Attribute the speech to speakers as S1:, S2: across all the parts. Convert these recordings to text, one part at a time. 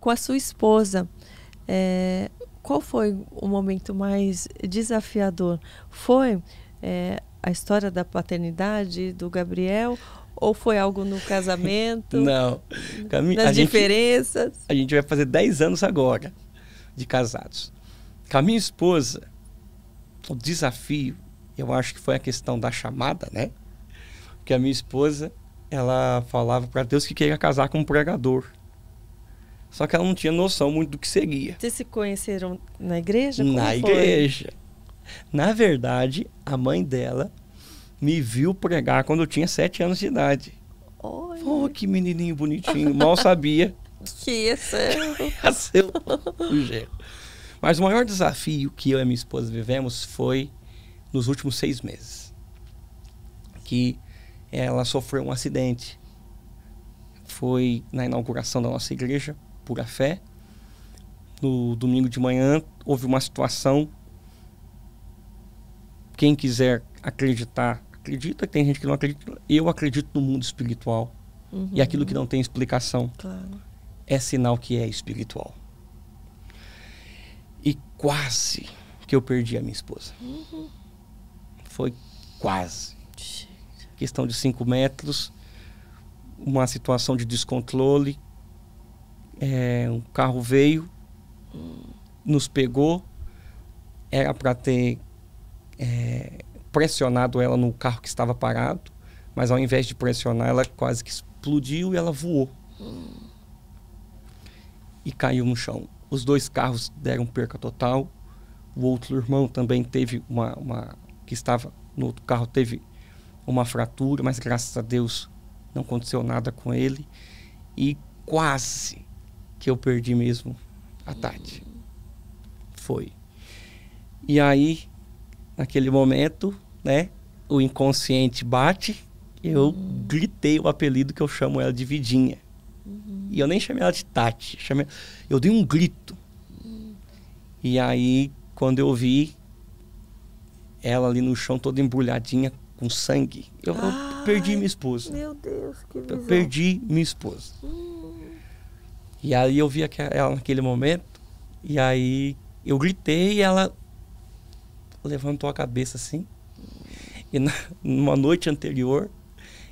S1: com a sua esposa, é, qual foi o momento mais desafiador? Foi é, a história da paternidade do Gabriel ou foi algo no casamento? Não. Cam... Nas a diferenças? Gente, a gente vai fazer 10 anos agora de casados. Com a minha esposa, o desafio, eu acho que foi a questão da chamada, né? Porque a minha esposa, ela falava para Deus que queria casar com um pregador. Só que ela não tinha noção muito do que seguia. Vocês se conheceram na igreja? Como na foi? igreja. Na verdade, a mãe dela me viu pregar quando eu tinha sete anos de idade. Oi. Oh, que menininho bonitinho. Mal sabia. que isso é. ia o Mas o maior desafio que eu e minha esposa vivemos foi nos últimos seis meses. Que ela sofreu um acidente. Foi na inauguração da nossa igreja pura fé. No domingo de manhã houve uma situação. Quem quiser acreditar, acredita. Tem gente que não acredita. Eu acredito no mundo espiritual. Uhum. E aquilo que não tem explicação claro. é sinal que é espiritual. E quase que eu perdi a minha esposa. Uhum. Foi quase. Questão de cinco metros, uma situação de descontrole, é, um carro veio, nos pegou, era para ter é, pressionado ela no carro que estava parado, mas ao invés de pressionar, ela quase que explodiu e ela voou. E caiu no chão. Os dois carros deram perca total. O outro irmão também teve uma, uma que estava no outro carro teve uma fratura, mas graças a Deus não aconteceu nada com ele. E quase que eu perdi mesmo a Tati. Foi. E aí, naquele momento, né? O inconsciente bate, eu uhum. gritei o apelido que eu chamo ela de Vidinha. Uhum. E eu nem chamei ela de Tati, chamei... eu dei um grito. Uhum. E aí, quando eu vi ela ali no chão toda embrulhadinha com sangue, eu, eu perdi minha esposa. Meu Deus, que visão. Eu perdi minha esposa. E aí eu vi ela naquele momento, e aí eu gritei e ela levantou a cabeça assim. E na, numa noite anterior,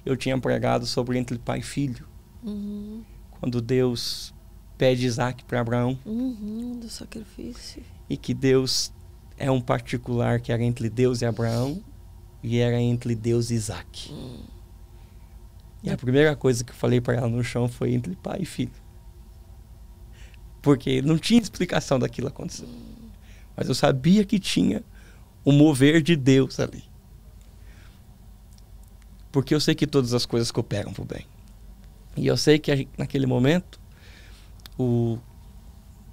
S1: eu tinha pregado sobre entre pai e filho. Uhum. Quando Deus pede Isaac para Abraão. Uhum, do sacrifício. E que Deus é um particular que era entre Deus e Abraão e era entre Deus e Isaac. Uhum. E a primeira coisa que eu falei para ela no chão foi entre pai e filho. Porque não tinha explicação daquilo acontecer. Mas eu sabia que tinha o mover de Deus ali. Porque eu sei que todas as coisas cooperam para o bem. E eu sei que naquele momento, o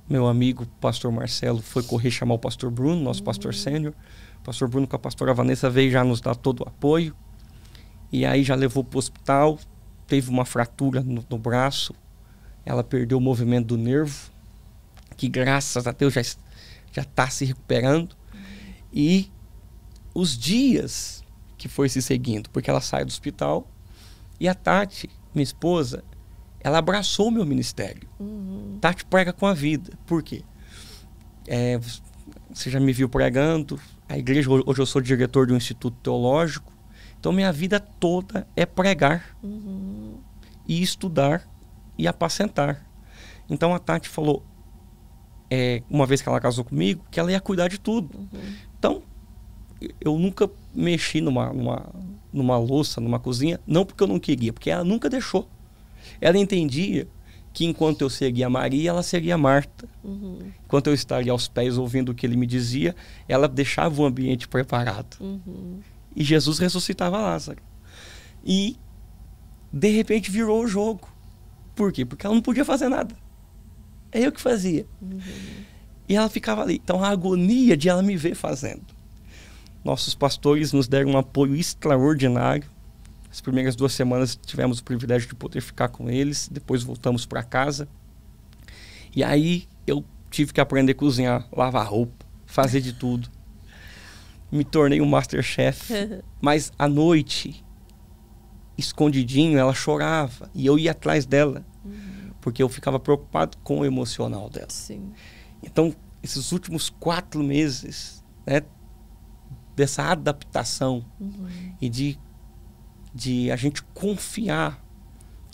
S1: meu amigo pastor Marcelo foi correr chamar o pastor Bruno, nosso pastor hum. sênior. O pastor Bruno com a pastora Vanessa veio já nos dar todo o apoio. E aí já levou para o hospital, teve uma fratura no, no braço, ela perdeu o movimento do nervo que graças a Deus já já está se recuperando e os dias que foi se seguindo, porque ela sai do hospital e a Tati, minha esposa, ela abraçou o meu ministério. Uhum. Tati prega com a vida. Por quê? É, você já me viu pregando, a igreja, hoje eu sou diretor de um instituto teológico, então minha vida toda é pregar uhum. e estudar e apacentar. Então a Tati falou: é, uma vez que ela casou comigo, que ela ia cuidar de tudo. Uhum. Então, eu nunca mexi numa, numa, numa louça, numa cozinha, não porque eu não queria, porque ela nunca deixou. Ela entendia que enquanto eu seguia Maria, ela seguia Marta. Uhum. Enquanto eu estaria aos pés ouvindo o que ele me dizia, ela deixava o ambiente preparado. Uhum. E Jesus ressuscitava Lázaro. E, de repente, virou o jogo. Por quê? Porque ela não podia fazer nada. É eu que fazia. Uhum. E ela ficava ali. Então a agonia de ela me ver fazendo. Nossos pastores nos deram um apoio extraordinário. As primeiras duas semanas tivemos o privilégio de poder ficar com eles. Depois voltamos para casa. E aí eu tive que aprender a cozinhar, lavar roupa, fazer de tudo. Me tornei um masterchef. Mas à noite, escondidinho, ela chorava. E eu ia atrás dela. Uhum porque eu ficava preocupado com o emocional dela. Sim. Então, esses últimos quatro meses, né, dessa adaptação uhum. e de, de a gente confiar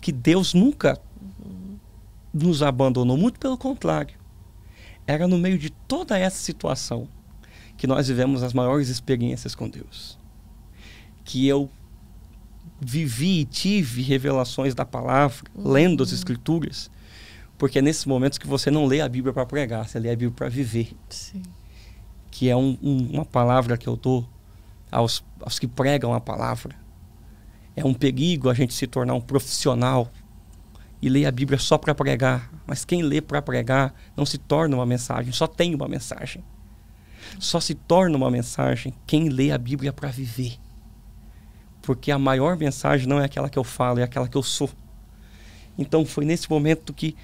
S1: que Deus nunca uhum. nos abandonou, muito pelo contrário. Era no meio de toda essa situação que nós vivemos as maiores experiências com Deus. Que eu vivi e tive revelações da palavra, uhum. lendo as uhum. escrituras, porque é nesses momentos que você não lê a Bíblia para pregar, você lê a Bíblia para viver. Sim. Que é um, um, uma palavra que eu dou aos, aos que pregam a palavra. É um perigo a gente se tornar um profissional e ler a Bíblia só para pregar. Mas quem lê para pregar não se torna uma mensagem, só tem uma mensagem. Só se torna uma mensagem quem lê a Bíblia para viver. Porque a maior mensagem não é aquela que eu falo, é aquela que eu sou. Então foi nesse momento que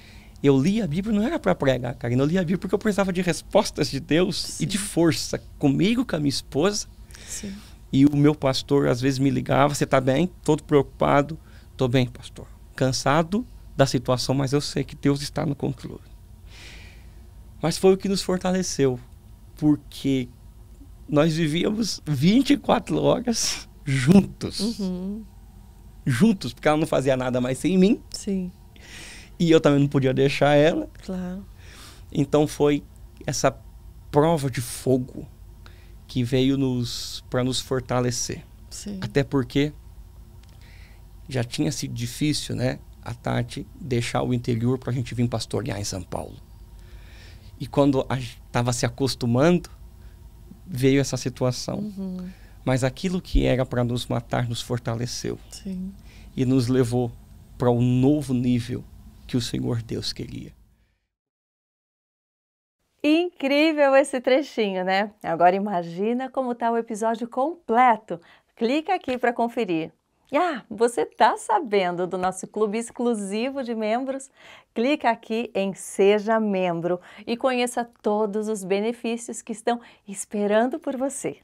S1: eu li a Bíblia, não era para pregar, cara. Eu li a Bíblia porque eu precisava de respostas de Deus Sim. e de força comigo, com a minha esposa. Sim. E o meu pastor às vezes me ligava: Você está bem? Todo preocupado. Estou bem, pastor. Cansado da situação, mas eu sei que Deus está no controle. Mas foi o que nos fortaleceu, porque nós vivíamos 24 horas juntos. Uhum. Juntos, porque ela não fazia nada mais sem mim. Sim. E eu também não podia deixar ela. Claro. Então foi essa prova de fogo que veio nos para nos fortalecer. Sim. Até porque já tinha sido difícil, né, a Tati deixar o interior para a gente vir pastorear em São Paulo. E quando estava se acostumando, veio essa situação. Uhum. Mas aquilo que era para nos matar nos fortaleceu. Sim. E nos levou para o um novo nível que o Senhor Deus queria. Incrível esse trechinho, né? Agora imagina como está o episódio completo. Clica aqui para conferir. Ah, você está sabendo do nosso clube exclusivo de membros? Clica aqui em Seja Membro e conheça todos os benefícios que estão esperando por você.